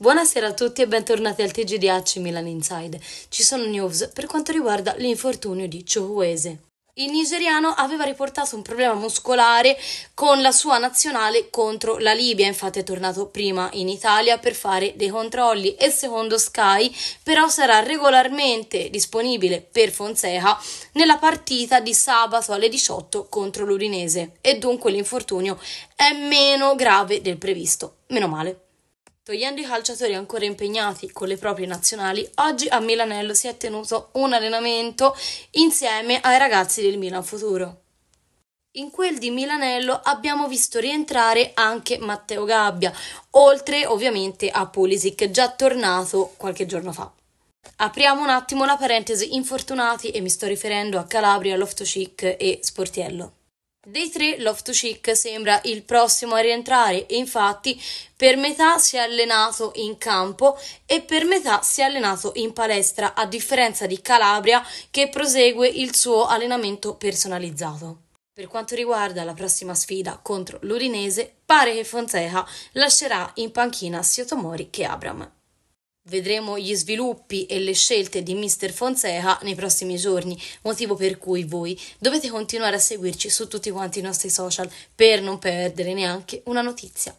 Buonasera a tutti e bentornati al TG TGDH Milan Inside. Ci sono news per quanto riguarda l'infortunio di Chukwueze. Il nigeriano aveva riportato un problema muscolare con la sua nazionale contro la Libia, infatti è tornato prima in Italia per fare dei controlli e secondo Sky però sarà regolarmente disponibile per Fonseca nella partita di sabato alle 18 contro l'Udinese e dunque l'infortunio è meno grave del previsto. Meno male. Togliendo i calciatori ancora impegnati con le proprie nazionali, oggi a Milanello si è tenuto un allenamento insieme ai ragazzi del Milan Futuro. In quel di Milanello abbiamo visto rientrare anche Matteo Gabbia, oltre ovviamente a Pulisic, già tornato qualche giorno fa. Apriamo un attimo la parentesi infortunati e mi sto riferendo a Calabria, Lofto e Sportiello. Dei tre, Lofto Chic sembra il prossimo a rientrare e infatti per metà si è allenato in campo e per metà si è allenato in palestra, a differenza di Calabria che prosegue il suo allenamento personalizzato. Per quanto riguarda la prossima sfida contro l'Udinese, pare che Fonseca lascerà in panchina sia Tomori che Abram. Vedremo gli sviluppi e le scelte di Mr. Fonseca nei prossimi giorni, motivo per cui voi dovete continuare a seguirci su tutti quanti i nostri social per non perdere neanche una notizia.